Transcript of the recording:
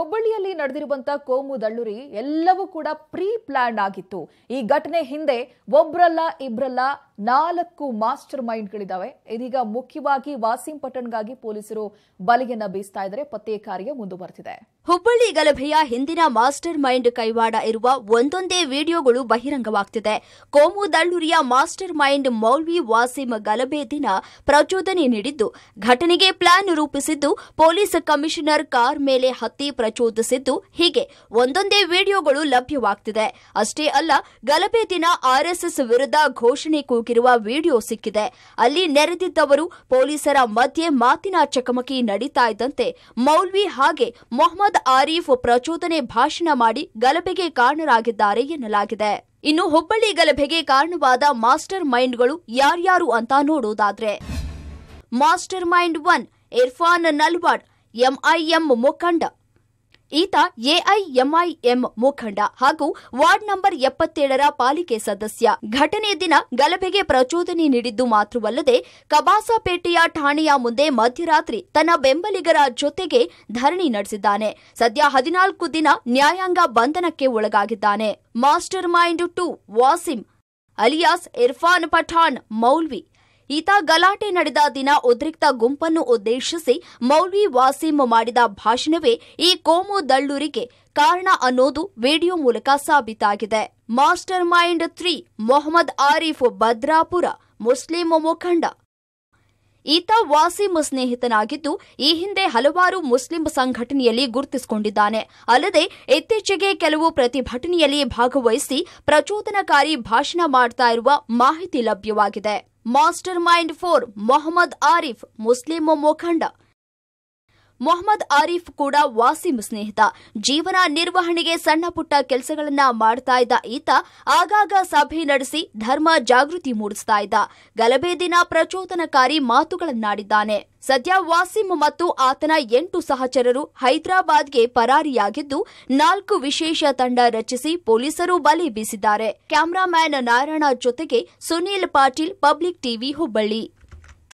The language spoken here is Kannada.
ಹುಬ್ಬಳ್ಳಿಯಲ್ಲಿ ನಡೆದಿರುವಂತಹ ಕೋಮು ದಳ್ಳುರಿ ಎಲ್ಲವೂ ಕೂಡ ಪ್ರೀ ಪ್ಲಾನ್ ಆಗಿತ್ತು ಈ ಘಟನೆ ಹಿಂದೆ ಒಬ್ರಲ್ಲ ಇಬ್ರಲ್ಲ ನಾಲ್ಕು ಮಾಸ್ಟರ್ ಮೈಂಡ್ಗಳಿದ್ದಾವೆ ಇದೀಗ ಮುಖ್ಯವಾಗಿ ವಾಸಿಂ ಪಟ್ಟಣ್ಗಾಗಿ ಪೊಲೀಸರು ಬಲೆಯನ್ನ ಬೀಸ್ತಾ ಇದ್ದರೆ ಪತ್ತೆ ಕಾರ್ಯ ಮುಂದುವರೆದಿದೆ ಹುಬ್ಬಳ್ಳಿ ಗಲಭೆಯ ಹಿಂದಿನ ಮಾಸ್ಟರ್ ಮೈಂಡ್ ಕೈವಾಡ ಇರುವ ಒಂದೊಂದೇ ವಿಡಿಯೋಗಳು ಬಹಿರಂಗವಾಗ್ತಿದೆ ಕೋಮು ದಳ್ಳೂರಿಯ ಮಾಸ್ಟರ್ ಮೈಂಡ್ ಮೌಲ್ವಿ ವಾಸಿಂ ಗಲಭೆ ದಿನ ಪ್ರಚೋದನೆ ನೀಡಿದ್ದು ಘಟನೆಗೆ ಪ್ಲಾನ್ ರೂಪಿಸಿದ್ದು ಪೊಲೀಸ್ ಕಮಿಷನರ್ ಕಾರ್ ಮೇಲೆ ಹತ್ತಿ ಪ್ರಚೋದಿಸಿದ್ದು ಹೀಗೆ ಒಂದೊಂದೇ ವಿಡಿಯೋಗಳು ಲಭ್ಯವಾಗ್ತಿದೆ ಅಷ್ಟೇ ಅಲ್ಲ ಗಲಭೆ ದಿನ ಆರ್ಎಸ್ಎಸ್ ವಿರುದ್ಧ ಘೋಷಣೆ ಕೂಗಿರುವ ವಿಡಿಯೋ ಸಿಕ್ಕಿದೆ ಅಲ್ಲಿ ನೆರೆದಿದ್ದವರು ಪೊಲೀಸರ ಮಧ್ಯೆ ಮಾತಿನ ಚಕಮಕಿ ನಡೀತಾ ಇದ್ದಂತೆ ಮೌಲ್ವಿ ಹಾಗೆ ಮೊಹಮ್ಮದ್ ಆರೀಫ್ ಪ್ರಚೋದನೆ ಭಾಷಣ ಮಾಡಿ ಗಲಭೆಗೆ ಕಾರಣರಾಗಿದ್ದಾರೆ ಎನ್ನಲಾಗಿದೆ ಇನ್ನು ಹುಬ್ಬಳ್ಳಿ ಗಲಭೆಗೆ ಕಾರಣವಾದ ಮಾಸ್ಟರ್ ಮೈಂಡ್ಗಳು ಯಾರ್ಯಾರು ಅಂತ ನೋಡೋದಾದ್ರೆ mastermind one Irfan Nalwad MIM ಮುಖಂಡ ಈತ ಎಐಎಂಐಎಂ ಮುಖಂಡ ಹಾಗೂ ವಾರ್ಡ್ ನಂಬರ್ ಎಪ್ಪತ್ತೇಳರ ಪಾಲಿಕೆ ಸದಸ್ಯ ಘಟನೆಯ ದಿನ ಗಲಭೆಗೆ ಪ್ರಚೋದನೆ ನೀಡಿದ್ದು ಮಾತ್ರವಲ್ಲದೆ ಕಬಾಸಾಪೇಟೆಯ ಠಾಣೆಯ ಮುಂದೆ ಮಧ್ಯರಾತ್ರಿ ತನ್ನ ಬೆಂಬಲಿಗರ ಜೊತೆಗೆ ಧರಣಿ ನಡೆಸಿದ್ದಾನೆ ಸದ್ಯ ಹದಿನಾಲ್ಕು ದಿನ ನ್ಯಾಯಾಂಗ ಬಂಧನಕ್ಕೆ ಒಳಗಾಗಿದ್ದಾನೆ mastermind two Wasim alias Irfan Pathan ಮೌಲ್ವಿ ಈತ ಗಲಾಟೆ ನಡೆದ ದಿನ ಉದ್ರಿಕ್ತ ಗುಂಪನ್ನು ಉದ್ದೇಶಿಸಿ ಮೌಲ್ವಿ ವಾಸೀಂ ಮಾಡಿದ ಭಾಷಣವೇ ಈ ಕೋಮು ದಳ್ಳೂರಿಗೆ ಕಾರಣ ಅನ್ನೋದು ವಿಡಿಯೋ ಮೂಲಕ ಸಾಬೀತಾಗಿದೆ mastermind three Mohammed Arif Bhadrapura ಮುಸ್ಲಿಂ ಮುಖಂಡ ಈತ ವಾಸಿಂ ಸ್ನೇಹಿತನಾಗಿದ್ದು ಈ ಹಿಂದೆ ಹಲವಾರು ಮುಸ್ಲಿಂ ಸಂಘಟನೆಯಲ್ಲಿ ಗುರುತಿಸಿಕೊಂಡಿದ್ದಾನೆ ಅಲ್ಲದೆ ಇತ್ತೀಚೆಗೆ ಕೆಲವು ಪ್ರತಿಭಟನೆಯಲ್ಲಿ ಭಾಗವಹಿಸಿ ಪ್ರಚೋದನಕಾರಿ ಭಾಷಣ ಮಾಡ್ತಾ ಇರುವ ಮಾಹಿತಿ ಲಭ್ಯವಾಗಿದೆ mastermind four Mohammed Arif ముస్లిం ముఖండ ಮೊಹಮ್ಮದ್ ಆರೀಫ್ ಕೂಡ ವಾಸಿಂ ಸ್ನೇಹಿತ ಜೀವನ ನಿರ್ವಹಣೆಗೆ ಸಣ್ಣ ಪುಟ್ಟ ಕೆಲಸಗಳನ್ನ ಮಾಡ್ತಾ ಇದ್ದ ಈತ ಆಗಾಗ ಸಭೆ ನಡೆಸಿ ಧರ್ಮ ಜಾಗೃತಿ ಮೂಡಿಸ್ತಾ ಇದ್ದ ಗಲಭೆ ದಿನ ಪ್ರಚೋದನಕಾರಿ ಮಾತುಗಳನ್ನಾಡಿದ್ದಾನೆ ಸದ್ಯ ವಾಸಿಂ ಮತ್ತು ಆತನ ಎಂಟು ಸಹಚರರು ಹೈದರಾಬಾದ್ಗೆ ಪರಾರಿಯಾಗಿದ್ದು ನಾಲ್ಕು ವಿಶೇಷ ತಂಡ ರಚಿಸಿ ಪೊಲೀಸರು ಬಲೆ ಬೀಸಿದ್ದಾರೆ ಕ್ಯಾಮರಾಮ್ಯಾನ್ ನಾರಾಯಣ ಜೊತೆಗೆ ಸುನೀಲ್ ಪಾಟೀಲ್ ಪಬ್ಲಿಕ್ ಟಿವಿ ಹುಬ್ಬಳ್ಳಿ